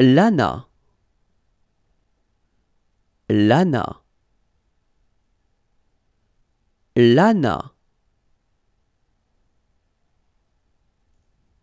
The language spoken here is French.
Lana. Lana. Lana.